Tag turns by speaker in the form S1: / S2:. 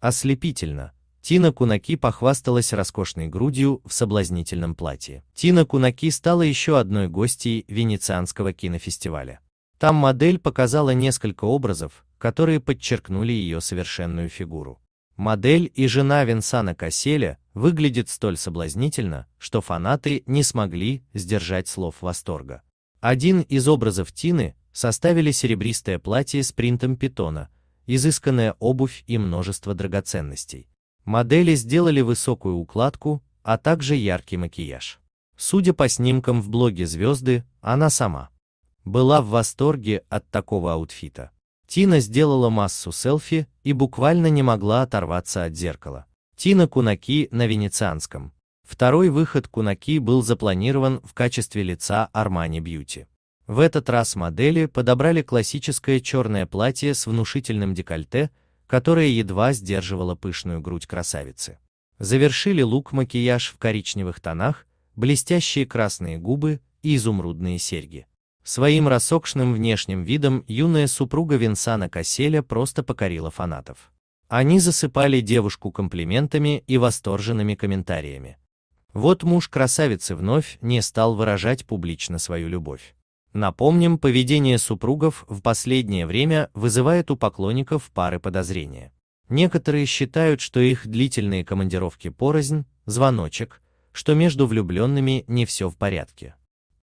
S1: Ослепительно. Тина Кунаки похвасталась роскошной грудью в соблазнительном платье. Тина Кунаки стала еще одной гостьей Венецианского кинофестиваля. Там модель показала несколько образов, которые подчеркнули ее совершенную фигуру. Модель и жена Винсана Касселя выглядят столь соблазнительно, что фанаты не смогли сдержать слов восторга. Один из образов Тины составили серебристое платье с принтом питона, изысканная обувь и множество драгоценностей. Модели сделали высокую укладку, а также яркий макияж. Судя по снимкам в блоге звезды, она сама была в восторге от такого аутфита. Тина сделала массу селфи и буквально не могла оторваться от зеркала. Тина Кунаки на Венецианском. Второй выход Кунаки был запланирован в качестве лица Армани Beauty. В этот раз модели подобрали классическое черное платье с внушительным декольте, которое едва сдерживало пышную грудь красавицы. Завершили лук макияж в коричневых тонах, блестящие красные губы и изумрудные серьги. Своим рассокшным внешним видом юная супруга Винсана Касселя просто покорила фанатов. Они засыпали девушку комплиментами и восторженными комментариями. Вот муж красавицы вновь не стал выражать публично свою любовь. Напомним, поведение супругов в последнее время вызывает у поклонников пары подозрения. Некоторые считают, что их длительные командировки порознь – звоночек, что между влюбленными не все в порядке.